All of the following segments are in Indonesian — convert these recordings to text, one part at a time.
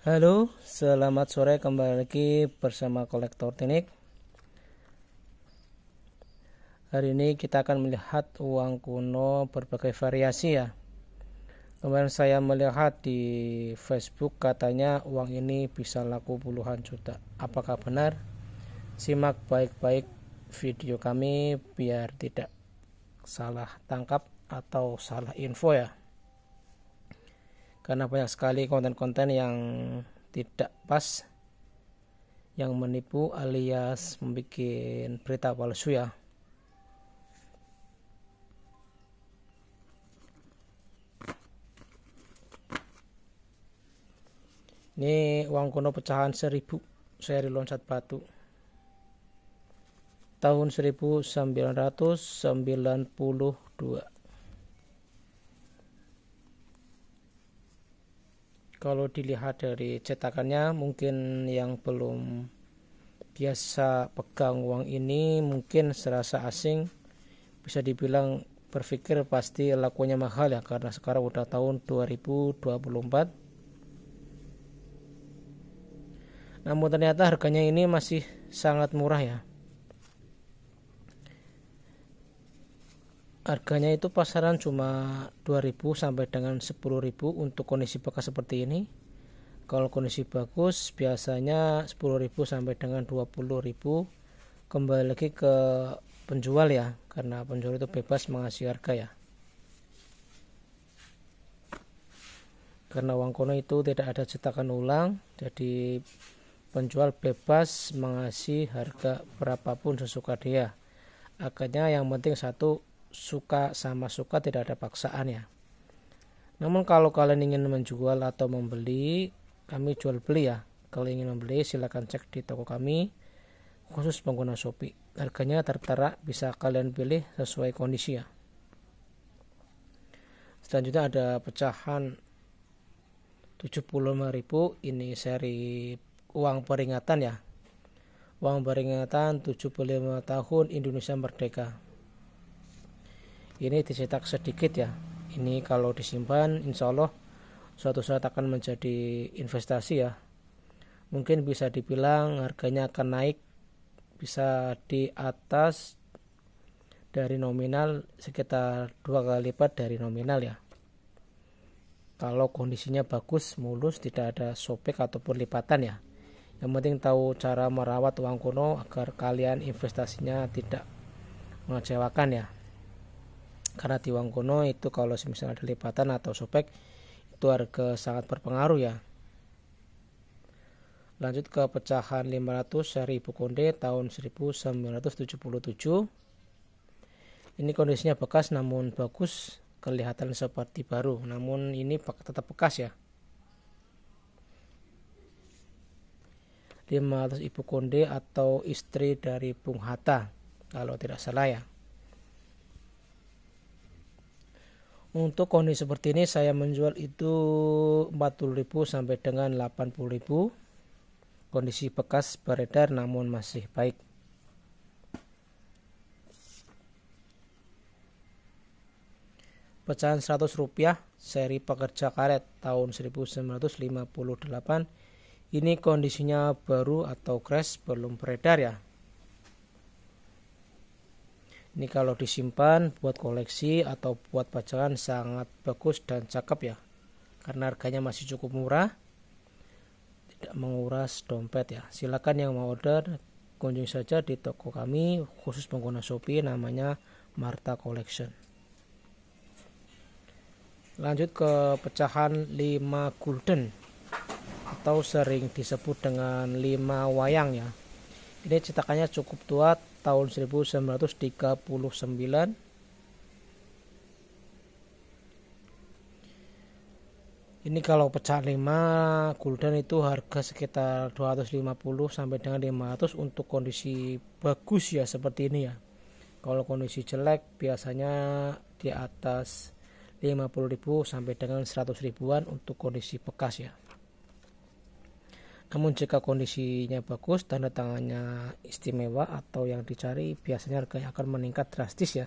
Halo, selamat sore kembali lagi bersama kolektor teknik. Hari ini kita akan melihat uang kuno berbagai variasi ya. Kemarin saya melihat di Facebook katanya uang ini bisa laku puluhan juta. Apakah benar? Simak baik-baik video kami biar tidak salah tangkap atau salah info ya karena banyak sekali konten-konten yang tidak pas yang menipu alias membuat berita palsu ya ini uang kuno pecahan 1000 seri loncat batu tahun 1992 kalau dilihat dari cetakannya mungkin yang belum biasa pegang uang ini mungkin serasa asing bisa dibilang berpikir pasti lakunya mahal ya karena sekarang udah tahun 2024 namun ternyata harganya ini masih sangat murah ya harganya itu pasaran cuma 2000 sampai dengan 10.000 untuk kondisi bekas seperti ini kalau kondisi bagus biasanya 10.000 sampai dengan 20.000 kembali lagi ke penjual ya karena penjual itu bebas mengasih harga ya karena uang kono itu tidak ada cetakan ulang jadi penjual bebas mengasih harga berapapun sesuka dia akhirnya yang penting satu suka sama suka tidak ada paksaan ya. Namun kalau kalian ingin menjual atau membeli, kami jual beli ya. Kalau ingin membeli silahkan cek di toko kami khusus pengguna Shopee. Harganya tertera bisa kalian pilih sesuai kondisi ya. Selanjutnya ada pecahan 75.000 ini seri uang peringatan ya. Uang peringatan 75 tahun Indonesia Merdeka ini dicetak sedikit ya ini kalau disimpan insya Allah suatu saat akan menjadi investasi ya mungkin bisa dibilang harganya akan naik bisa di atas dari nominal sekitar dua kali lipat dari nominal ya kalau kondisinya bagus mulus tidak ada sobek ataupun lipatan ya yang penting tahu cara merawat uang kuno agar kalian investasinya tidak mengecewakan ya karena di Wangkono itu kalau misalnya ada lipatan atau sobek itu harga sangat berpengaruh ya lanjut ke pecahan 500 seri Ibu Konde tahun 1977 ini kondisinya bekas namun bagus kelihatan seperti baru namun ini tetap bekas ya 500 Ibu Konde atau istri dari Bung Hatta kalau tidak salah ya untuk kondisi seperti ini saya menjual itu 40.000 sampai dengan 80.000 kondisi bekas beredar namun masih baik pecahan 100 rupiah seri pekerja karet tahun 1958 ini kondisinya baru atau crash belum beredar ya ini kalau disimpan buat koleksi atau buat pajangan sangat bagus dan cakep ya. Karena harganya masih cukup murah. Tidak menguras dompet ya. Silakan yang mau order kunjungi saja di toko kami khusus pengguna Shopee namanya Marta Collection. Lanjut ke pecahan 5 gulden atau sering disebut dengan 5 wayang ya. Ini cetakannya cukup tua tahun 1939. Ini kalau pecah 5 gulden itu harga sekitar 250 sampai dengan 500 untuk kondisi bagus ya seperti ini ya. Kalau kondisi jelek biasanya di atas 50.000 sampai dengan 100 ribuan untuk kondisi bekas ya. Namun jika kondisinya bagus, tanda tangannya istimewa atau yang dicari, biasanya harganya akan meningkat drastis ya.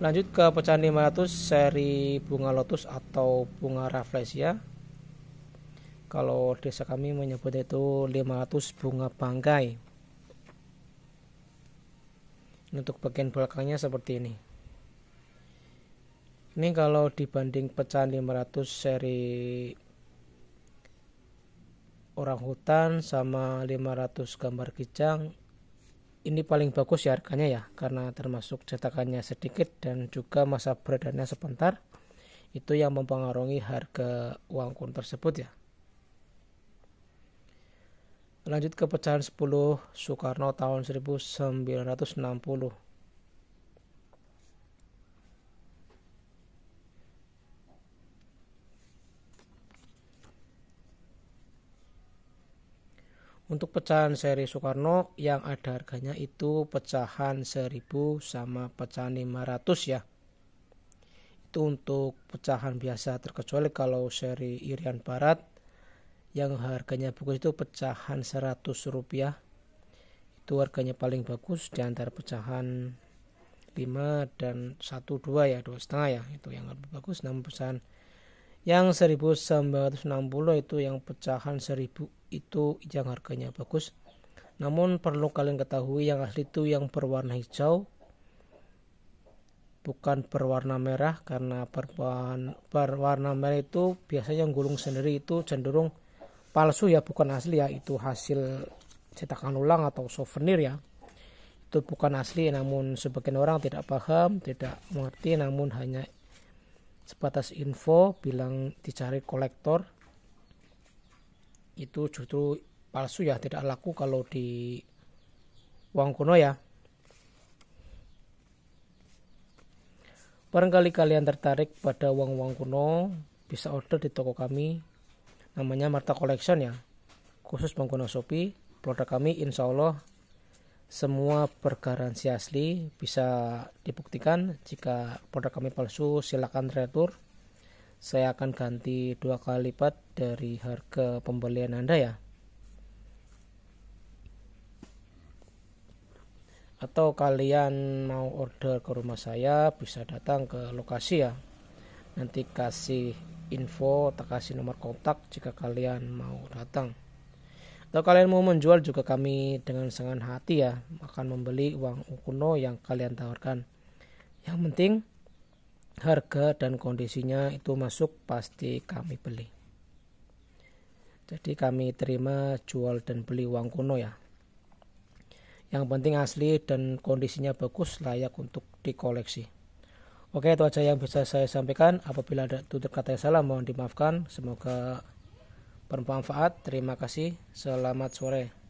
Lanjut ke pecahan 500 seri bunga lotus atau bunga rafflesia. Kalau desa kami menyebut itu 500 bunga bangkai. Untuk bagian belakangnya seperti ini ini kalau dibanding pecahan 500 seri orang hutan sama 500 gambar kijang ini paling bagus ya harganya ya karena termasuk cetakannya sedikit dan juga masa beredarnya sebentar itu yang mempengaruhi harga uang kun tersebut ya lanjut ke pecahan 10 Soekarno tahun 1960 Untuk pecahan seri Soekarno yang ada harganya itu pecahan 1000 sama pecahan 500 ya. Itu untuk pecahan biasa terkecuali kalau seri Irian Barat yang harganya bagus itu pecahan 100 rupiah. Itu harganya paling bagus di antara pecahan 5 dan 1 2 ya, 2 setengah ya. Itu yang lebih bagus namun pecahan yang 1960 itu yang pecahan 1000 itu yang harganya bagus namun perlu kalian ketahui yang asli itu yang berwarna hijau bukan berwarna merah karena berwarna, merah itu biasanya gulung sendiri itu cenderung palsu ya bukan asli ya itu hasil cetakan ulang atau souvenir ya itu bukan asli namun sebagian orang tidak paham tidak mengerti namun hanya sebatas info bilang dicari kolektor itu justru palsu ya tidak laku kalau di uang kuno ya barangkali kalian tertarik pada uang-uang kuno bisa order di toko kami namanya Marta Collection ya khusus pengguna Shopee produk kami insya Allah semua bergaransi asli bisa dibuktikan jika produk kami palsu silakan retur saya akan ganti dua kali lipat dari harga pembelian Anda ya. Atau kalian mau order ke rumah saya bisa datang ke lokasi ya. Nanti kasih info atau kasih nomor kontak jika kalian mau datang. Atau kalian mau menjual juga kami dengan sangat hati ya akan membeli uang kuno yang kalian tawarkan. Yang penting harga dan kondisinya itu masuk pasti kami beli. Jadi kami terima jual dan beli uang kuno ya. Yang penting asli dan kondisinya bagus layak untuk dikoleksi. Oke itu aja yang bisa saya sampaikan. Apabila ada tutur kata yang salah mohon dimaafkan. Semoga bermanfaat. Terima kasih. Selamat sore.